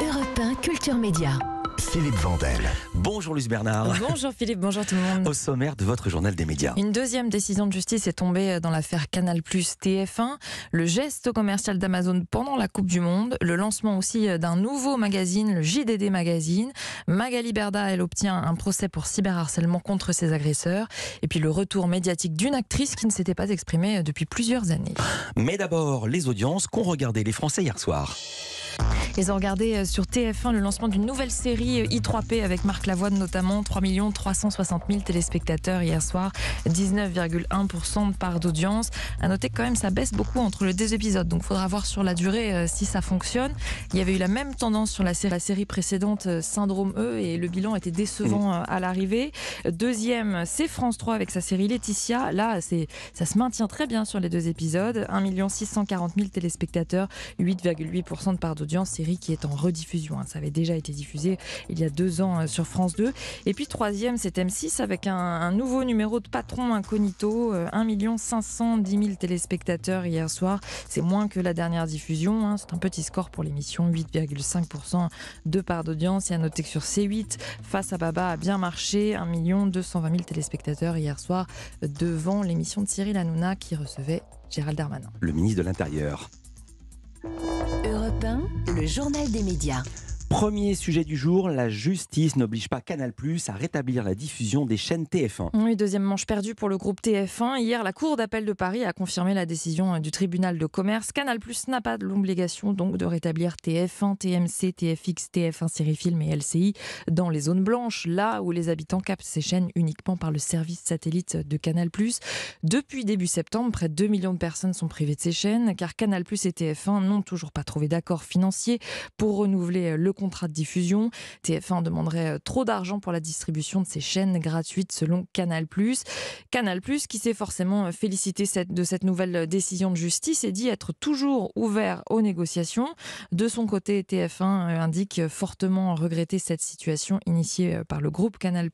Europain Culture Média. Philippe Vandel. Bonjour Luce Bernard. Bonjour Philippe, bonjour tout le monde. Au sommaire de votre journal des médias. Une deuxième décision de justice est tombée dans l'affaire Canal TF1, le geste commercial d'Amazon pendant la Coupe du Monde, le lancement aussi d'un nouveau magazine, le JDD Magazine. Magali Berda, elle obtient un procès pour cyberharcèlement contre ses agresseurs. Et puis le retour médiatique d'une actrice qui ne s'était pas exprimée depuis plusieurs années. Mais d'abord, les audiences qu'ont regardé les Français hier soir. Ils ont regardé euh, sur TF1 le lancement d'une nouvelle série euh, I3P avec Marc Lavoine notamment. 3 360 000 téléspectateurs hier soir, 19,1% de part d'audience. À noter quand même ça baisse beaucoup entre les deux épisodes, donc faudra voir sur la durée euh, si ça fonctionne. Il y avait eu la même tendance sur la série, la série précédente Syndrome E et le bilan était décevant mmh. à l'arrivée. Deuxième, c'est France 3 avec sa série Laetitia. Là, c'est ça se maintient très bien sur les deux épisodes. 1 640 000 téléspectateurs, 8,8% de part d'audience série qui est en rediffusion. Hein. Ça avait déjà été diffusé il y a deux ans euh, sur France 2. Et puis troisième, c'est M6 avec un, nouveau numéro de patron incognito, 1 510 000 téléspectateurs hier soir. C'est moins que la dernière diffusion. Hein. C'est un petit score pour l'émission, 8,5% de part d'audience. Et à noter que sur C8, Face à Baba a bien marché, 1 220 000 téléspectateurs hier soir euh, devant l'émission de Cyril Hanouna qui recevait Gérald Darmanin. Le ministre de l'Intérieur le journal des médias. Premier sujet du jour, la justice n'oblige pas Canal Plus à rétablir la diffusion des chaînes TF1. Oui, deuxième manche perdue pour le groupe TF1. Hier, la Cour d'appel de Paris a confirmé la décision du tribunal de commerce. Canal Plus n'a pas l'obligation donc de rétablir TF1, TMC, TFX, TF1 série film et LCI dans les zones blanches, là où les habitants captent ces chaînes uniquement par le service satellite de Canal Plus. Depuis début septembre, près de 2 millions de personnes sont privées de ces chaînes car Canal Plus et TF1 n'ont toujours pas trouvé d'accord financier pour renouveler le contrat de diffusion. TF1 demanderait euh, trop d'argent pour la distribution de ses chaînes gratuites selon Canal+. Canal+, qui s'est forcément euh, félicité de cette nouvelle euh, décision de justice et dit être toujours ouvert aux négociations. De son côté, TF1 indique fortement regretter cette situation initiée par le groupe Canal+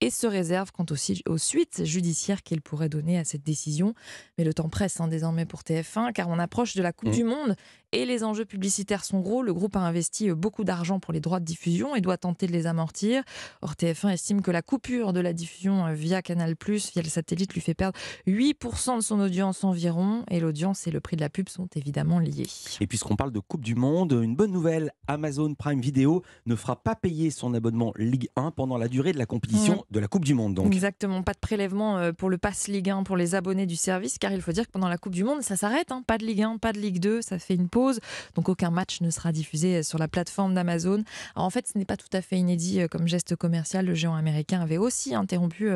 et se réserve quant aussi aux suites judiciaires qu'il pourrait donner à cette décision. Mais le temps presse hein, désormais pour TF1 car on approche de la Coupe mm. du Monde et les enjeux publicitaires sont gros. Le groupe a investi euh, beaucoup d'argent pour les droits de diffusion et doit tenter de les amortir. Or, TF1 estime que la coupure de la diffusion euh, via Canal, via le satellite, lui fait perdre 8% de son audience environ. Et l'audience et le prix de la pub sont évidemment liés. Et puisqu'on parle de Coupe du Monde, une bonne nouvelle Amazon Prime Video ne fera pas payer son abonnement Ligue 1 pendant la durée de la compétition de la Coupe du Monde. Donc. Exactement, pas de prélèvement euh, pour le pass Ligue 1 pour les abonnés du service, car il faut dire que pendant la Coupe du Monde, ça s'arrête. Hein. Pas de Ligue 1, pas de Ligue 2, ça fait une pause. Donc aucun match ne sera diffusé euh, sur la plateforme d'Amazon. En fait, ce n'est pas tout à fait inédit euh, comme geste commercial. Le géant américain avait aussi interrompu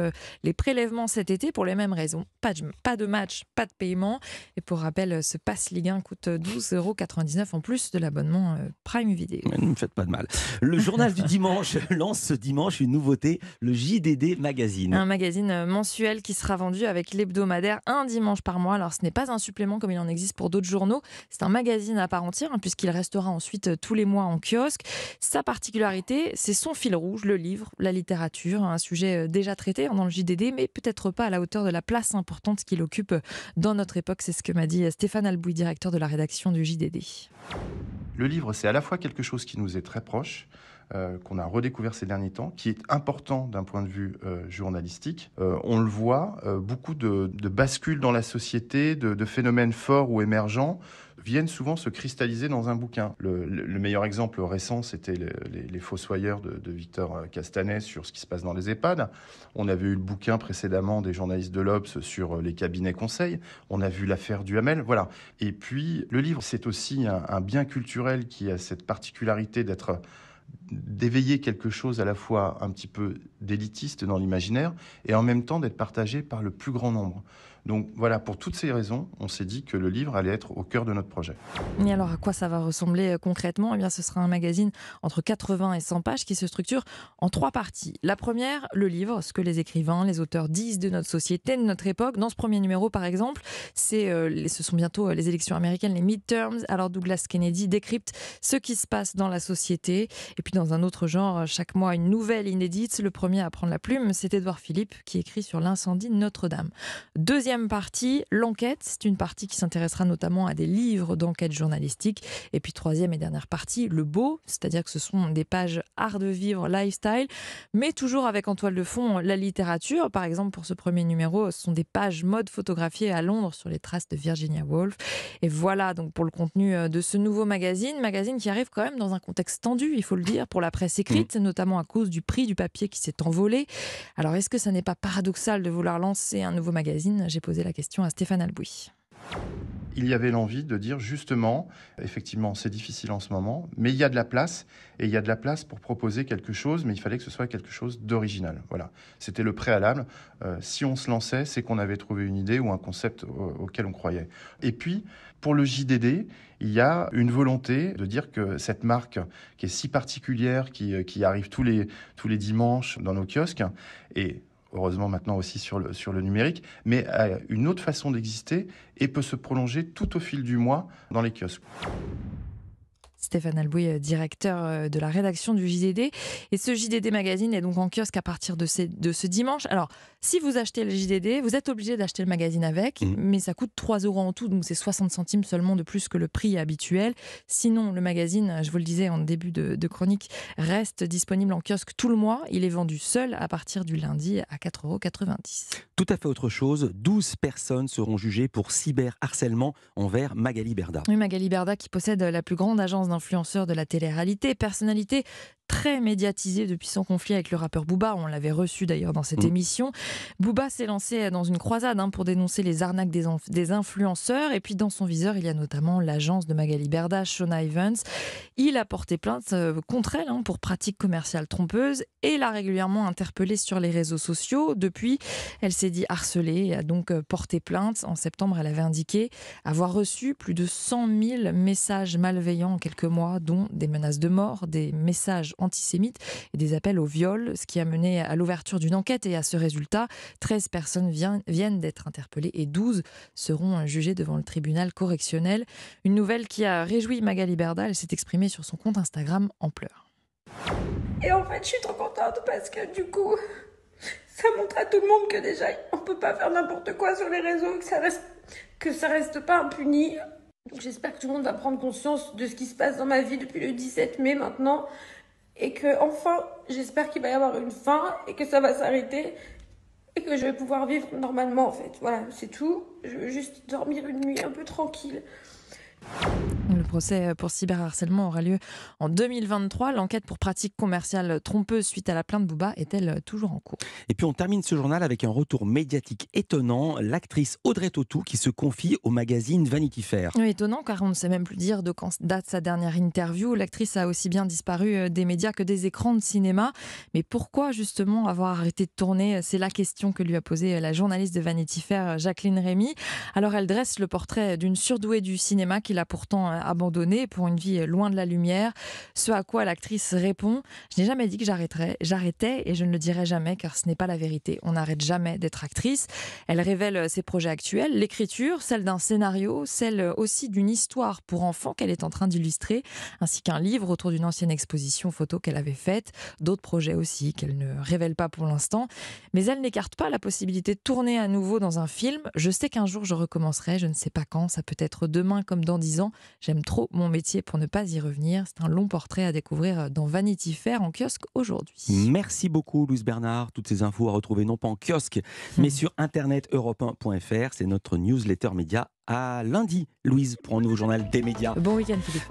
les prélèvements cet été pour les mêmes raisons. Pas de, pas de match, pas de paiement. Et pour rappel, ce pass Ligue 1 coûte 12,99 euros en plus de l'abonnement Prime Vidéo. ne me faites pas de mal. Le journal du dimanche lance ce dimanche une nouveauté, le JD Magazine. Un magazine euh, mensuel qui sera vendu avec l'hebdomadaire un dimanche par mois. Alors ce n'est pas un supplément comme il en existe pour d'autres journaux, c'est un magazine à part entière hein, puisqu'il restera ensuite euh, tous les mois en kiosque. Sa particularité, c'est son fil rouge, le livre, la littérature, un sujet euh, déjà traité hein, dans le JDD mais peut-être pas à la hauteur de la place importante qu'il occupe dans notre époque. C'est ce que m'a dit Stéphane Albouy, directeur de la rédaction du JDD. Le livre, c'est à la fois quelque chose qui nous est très proche, euh, qu'on a redécouvert ces derniers temps, qui est important d'un point de vue euh, journalistique. Euh, on le voit, beaucoup de, bascules dans la société, de, phénomènes forts ou émergents viennent souvent se cristalliser dans un bouquin. Le, meilleur exemple récent, c'était les, Fossoyeurs de, Victor Castanet sur ce qui se passe dans les EHPAD. On avait eu le bouquin précédemment des journalistes de l'Obs sur les cabinets conseils. On a vu l'affaire du Hamel, voilà. Et puis, le livre, c'est aussi un bien culturel qui a cette particularité d'être d'éveiller quelque chose à la fois un petit peu d'élitiste dans l'imaginaire et en même temps d'être partagé par le plus grand nombre. Donc voilà, pour toutes ces raisons, on s'est dit que le livre allait être au cœur de notre projet. Et alors à quoi ça va ressembler euh, concrètement Eh bien ce sera un magazine entre 80 et 100 pages qui se structure en trois parties. La première, le livre, ce que les écrivains, les auteurs disent de notre société, de notre époque. Dans ce premier numéro par exemple, c'est euh, ce sont bientôt euh, les élections américaines, les midterms. Alors Douglas Kennedy décrypte ce qui se passe dans la société. Et puis dans un autre genre, chaque mois une nouvelle inédite. Le premier à prendre la plume, c'est Edouard Philippe qui écrit sur l'incendie de Notre-Dame. Deuxième partie, l'enquête. C'est une partie qui s'intéressera notamment à des livres d'enquête journalistique. Et puis troisième et dernière partie, le beau, c'est-à-dire que ce sont des pages art de vivre, lifestyle, mais toujours avec en toile de fond la littérature. Par exemple, pour ce premier numéro, ce sont des pages mode photographiées à Londres sur les traces de Virginia Woolf. Et voilà donc pour le contenu euh, de ce nouveau magazine, magazine qui arrive quand même dans un contexte tendu, il faut le dire, pour la presse écrite, mm. notamment à cause du prix du papier qui s'est envolé. Alors est-ce que ça n'est pas paradoxal de vouloir lancer un nouveau magazine J'ai poser la question à Stéphane Albouy il y avait l'envie de dire justement, effectivement, c'est difficile en ce moment, mais il y a de la place, et il y a de la place pour proposer quelque chose, mais il fallait que ce soit quelque chose d'original. Voilà, c'était le préalable. Euh, si on se lançait, c'est qu'on avait trouvé une idée ou un concept auquel on croyait. Et puis, pour le JDD, il y a une volonté de dire que cette marque qui est si particulière, qui, euh, arrive tous les, tous les dimanches dans nos kiosques, et heureusement maintenant aussi sur le, sur le numérique, mais à euh, une autre façon d'exister et peut se prolonger tout au fil du mois dans les kiosques. Stéphane Albouy, euh, directeur euh, de la rédaction du JDD. Et ce JDD Magazine est donc en kiosque à partir de, ce dimanche. Alors, si vous achetez le JDD, vous êtes obligé d'acheter le magazine avec, mhm. mais ça coûte 3 euros en tout, donc c'est 60 centimes seulement de plus que le prix habituel. Sinon, le magazine, je vous le disais en début de, chronique, reste disponible en kiosque tout le mois. Il est vendu seul à partir du lundi à 4,90 euros. Tout à fait autre chose, 12 personnes seront jugées pour cyberharcèlement envers Magali Berda. Oui, Magali Berda qui possède la plus grande agence influenceurs de la télé-réalité, personnalités très médiatisé depuis son conflit avec le rappeur Booba. On l'avait reçu d'ailleurs dans cette mm. émission. Booba s'est lancé dans une croisade hein, pour dénoncer les arnaques des, des, influenceurs. Et puis dans son viseur, il y a notamment l'agence de Magali Berda, Shona Evans. Il a porté plainte euh, contre elle hein, pour pratiques commerciales trompeuses et l'a régulièrement interpellée sur les réseaux sociaux. Depuis, elle s'est dit harcelée et a donc euh, porté plainte. En septembre, elle avait indiqué avoir reçu plus de 100 000 messages malveillants en quelques mois, dont des menaces de mort, des messages antisémites et des appels au viol, ce qui a mené à l'ouverture d'une enquête et à ce résultat, 13 personnes viennent d'être interpellées et 12 seront jugées devant le tribunal correctionnel. Une nouvelle qui a réjoui Magali Berdal elle s'est exprimée sur son compte Instagram en pleurs. Et en fait, je suis trop contente parce que du coup, ça montre à tout le monde que déjà, on peut pas faire n'importe quoi sur les réseaux, que ça reste, que ça reste pas impuni. Donc j'espère que tout le monde va prendre conscience de ce qui se passe dans ma vie depuis le 17 mai maintenant et que enfin, j'espère qu'il va y avoir une fin et que ça va s'arrêter et que je vais pouvoir vivre normalement en fait. Voilà, c'est tout. Je veux juste dormir une nuit un peu tranquille. Le procès pour cyberharcèlement aura lieu en 2023. L'enquête pour pratiques commerciales trompeuses suite à la plainte Bouba est-elle toujours en cours Et puis on termine ce journal avec un retour médiatique étonnant. L'actrice Audrey Tautou qui se confie au magazine Vanity Fair. étonnant car on ne sait même plus dire de quand date sa dernière interview. L'actrice a aussi bien disparu euh, des médias que des écrans de cinéma. Mais pourquoi justement avoir arrêté de tourner C'est la question que lui a posée euh, la journaliste de Vanity Fair, euh, Jacqueline Rémy. Alors elle dresse le portrait d'une surdouée du cinéma qui l'a pourtant euh, abandonné pour une vie loin de la lumière. Ce à quoi l'actrice répond Je n'ai jamais dit que j'arrêterais. J'arrêtais et je ne le dirai jamais car ce n'est pas la vérité. On n'arrête jamais d'être actrice. Elle révèle euh, ses projets actuels, l'écriture, celle d'un scénario, celle euh, aussi d'une histoire pour enfants qu'elle est en train d'illustrer, ainsi qu'un livre autour d'une ancienne exposition photo qu'elle avait faite, d'autres projets aussi qu'elle ne révèle pas pour l'instant. Mais elle n'écarte pas la possibilité de tourner à nouveau dans un film. Je sais qu'un jour je recommencerai, je ne sais pas quand, ça peut être demain comme dans dix ans. J'aime trop mon métier pour ne pas y revenir. C'est un long portrait à découvrir euh, dans Vanity Fair en kiosque aujourd'hui. Merci beaucoup, Louise Bernard. Toutes ces infos à retrouver non pas en kiosque, mais sur internet europe C'est notre newsletter média. À lundi, Louise, pour un nouveau journal des médias. Bon week-end, Philippe.